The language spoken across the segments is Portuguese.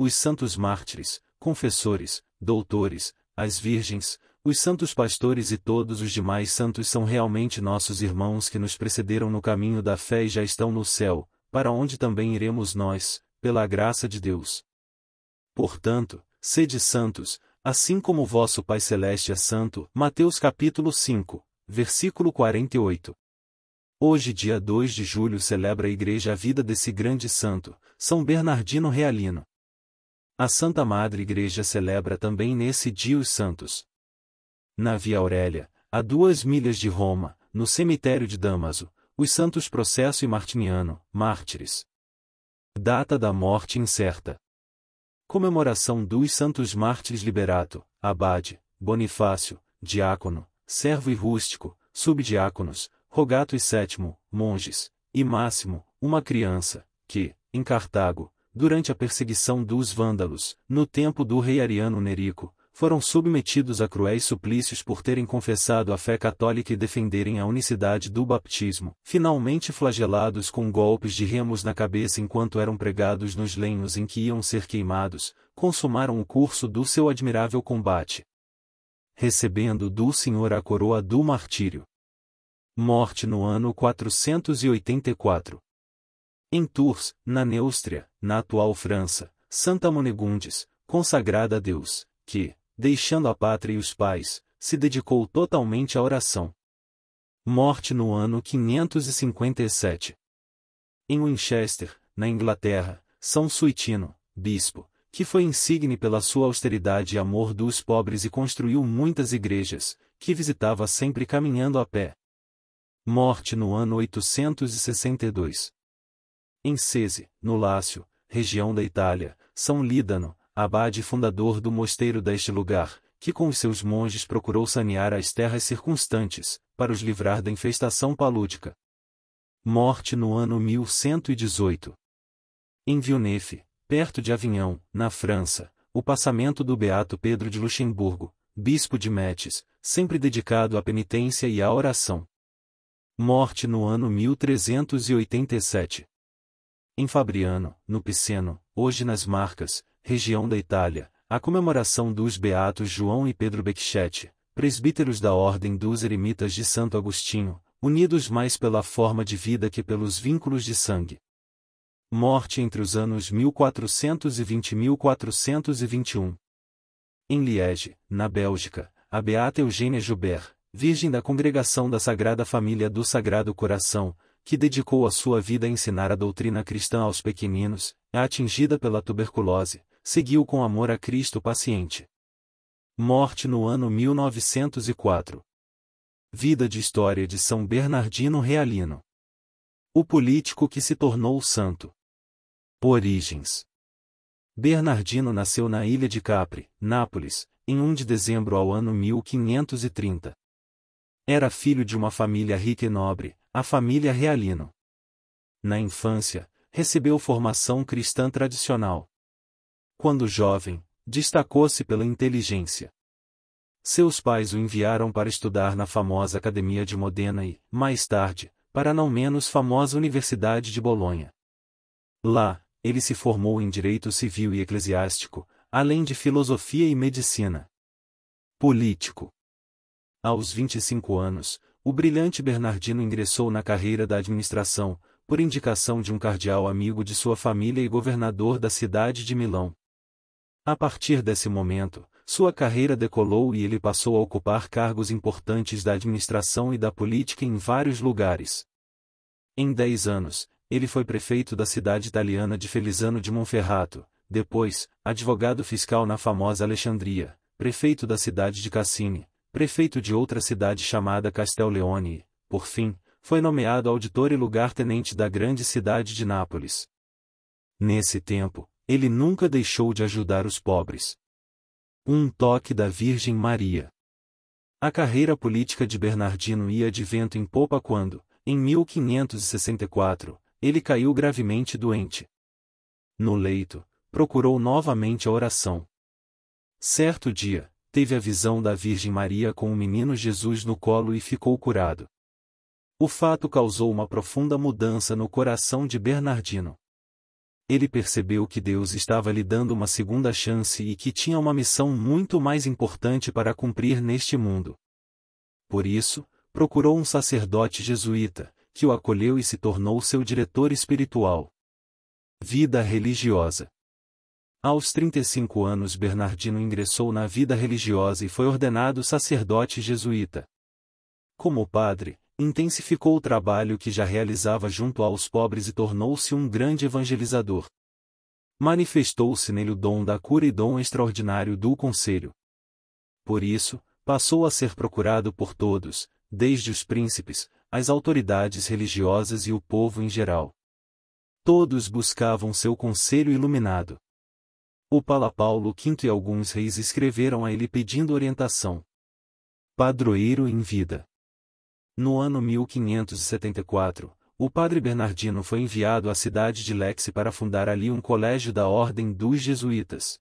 os santos mártires, confessores, doutores, as virgens, os santos pastores e todos os demais santos são realmente nossos irmãos que nos precederam no caminho da fé e já estão no céu, para onde também iremos nós, pela graça de Deus. Portanto, sede santos, assim como vosso Pai Celeste é santo. Mateus capítulo 5, versículo 48. Hoje, dia 2 de julho, celebra a igreja a vida desse grande santo, São Bernardino Realino. A Santa Madre Igreja celebra também nesse dia os santos. Na Via Aurélia, a duas milhas de Roma, no cemitério de Damaso, os santos Processo e Martiniano, mártires. Data da morte incerta. Comemoração dos santos mártires Liberato, Abade, Bonifácio, Diácono, Servo e Rústico, Subdiáconos, Rogato e Sétimo, Monges, e Máximo, uma criança, que, em Cartago, durante a perseguição dos vândalos, no tempo do rei Ariano Nerico, foram submetidos a cruéis suplícios por terem confessado a fé católica e defenderem a unicidade do baptismo, finalmente flagelados com golpes de remos na cabeça enquanto eram pregados nos lenhos em que iam ser queimados, consumaram o curso do seu admirável combate. Recebendo do Senhor a coroa do martírio. Morte no ano 484. Em Tours, na Neústria, na atual França, Santa Monegundes, consagrada a Deus, que, deixando a pátria e os pais, se dedicou totalmente à oração. Morte no ano 557. Em Winchester, na Inglaterra, São Suitino, bispo, que foi insigne pela sua austeridade e amor dos pobres e construiu muitas igrejas, que visitava sempre caminhando a pé. Morte no ano 862 em Cese, no Lácio, região da Itália, São Lídano, abade fundador do mosteiro deste lugar, que com os seus monges procurou sanear as terras circunstantes, para os livrar da infestação palúdica. Morte no ano 1118. Em Villeneuve, perto de Avignon, na França, o passamento do Beato Pedro de Luxemburgo, bispo de Metz, sempre dedicado à penitência e à oração. Morte no ano 1387 em Fabriano, no Piceno, hoje nas Marcas, região da Itália, a comemoração dos beatos João e Pedro Becchetti, presbíteros da Ordem dos Eremitas de Santo Agostinho, unidos mais pela forma de vida que pelos vínculos de sangue. Morte entre os anos 1420 e 1421. Em Liege, na Bélgica, a beata Eugênia Joubert, virgem da Congregação da Sagrada Família do Sagrado Coração, que dedicou a sua vida a ensinar a doutrina cristã aos pequeninos, atingida pela tuberculose, seguiu com amor a Cristo paciente. Morte no ano 1904. Vida de história de São Bernardino Realino. O político que se tornou santo. Origens. Bernardino nasceu na ilha de Capri, Nápoles, em 1 de dezembro ao ano 1530. Era filho de uma família rica e nobre, a família Realino. Na infância, recebeu formação cristã tradicional. Quando jovem, destacou-se pela inteligência. Seus pais o enviaram para estudar na famosa Academia de Modena e, mais tarde, para a não menos famosa Universidade de Bolonha. Lá, ele se formou em direito civil e eclesiástico, além de filosofia e medicina. Político aos 25 anos, o brilhante Bernardino ingressou na carreira da administração, por indicação de um cardeal amigo de sua família e governador da cidade de Milão. A partir desse momento, sua carreira decolou e ele passou a ocupar cargos importantes da administração e da política em vários lugares. Em 10 anos, ele foi prefeito da cidade italiana de Felizano de Monferrato, depois, advogado fiscal na famosa Alexandria, prefeito da cidade de Cassini, prefeito de outra cidade chamada Castel Leone, por fim, foi nomeado auditor e lugar-tenente da grande cidade de Nápoles. Nesse tempo, ele nunca deixou de ajudar os pobres. Um toque da Virgem Maria. A carreira política de Bernardino ia de vento em popa quando, em 1564, ele caiu gravemente doente. No leito, procurou novamente a oração. Certo dia, teve a visão da Virgem Maria com o menino Jesus no colo e ficou curado. O fato causou uma profunda mudança no coração de Bernardino. Ele percebeu que Deus estava lhe dando uma segunda chance e que tinha uma missão muito mais importante para cumprir neste mundo. Por isso, procurou um sacerdote jesuíta, que o acolheu e se tornou seu diretor espiritual. Vida religiosa aos 35 anos Bernardino ingressou na vida religiosa e foi ordenado sacerdote jesuíta. Como padre, intensificou o trabalho que já realizava junto aos pobres e tornou-se um grande evangelizador. Manifestou-se nele o dom da cura e dom extraordinário do conselho. Por isso, passou a ser procurado por todos, desde os príncipes, as autoridades religiosas e o povo em geral. Todos buscavam seu conselho iluminado o Pala Paulo V e alguns reis escreveram a ele pedindo orientação. Padroeiro em vida. No ano 1574, o padre Bernardino foi enviado à cidade de Lexe para fundar ali um colégio da Ordem dos Jesuítas.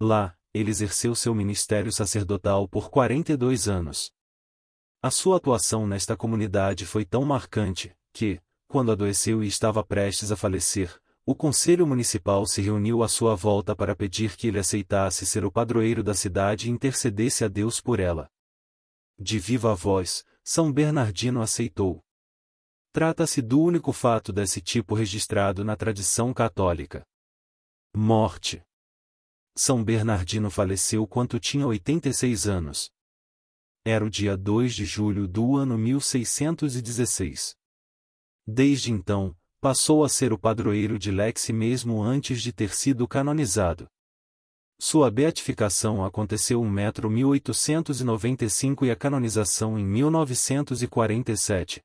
Lá, ele exerceu seu ministério sacerdotal por 42 anos. A sua atuação nesta comunidade foi tão marcante, que, quando adoeceu e estava prestes a falecer, o Conselho Municipal se reuniu à sua volta para pedir que ele aceitasse ser o padroeiro da cidade e intercedesse a Deus por ela. De viva voz, São Bernardino aceitou. Trata-se do único fato desse tipo registrado na tradição católica. Morte. São Bernardino faleceu quando tinha 86 anos. Era o dia 2 de julho do ano 1616. Desde então, passou a ser o padroeiro de Lexi mesmo antes de ter sido canonizado. Sua beatificação aconteceu em metro 1895 e a canonização em 1947.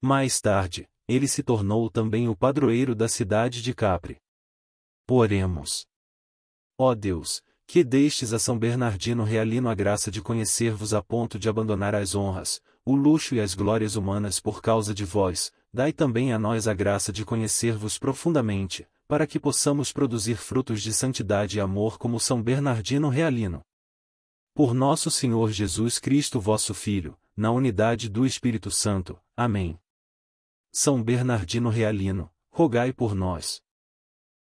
Mais tarde, ele se tornou também o padroeiro da cidade de Capri. Oremos. Ó Deus, que destes a São Bernardino Realino a graça de conhecer-vos a ponto de abandonar as honras, o luxo e as glórias humanas por causa de vós, dai também a nós a graça de conhecer-vos profundamente, para que possamos produzir frutos de santidade e amor como São Bernardino Realino. Por nosso Senhor Jesus Cristo, vosso Filho, na unidade do Espírito Santo. Amém. São Bernardino Realino, rogai por nós.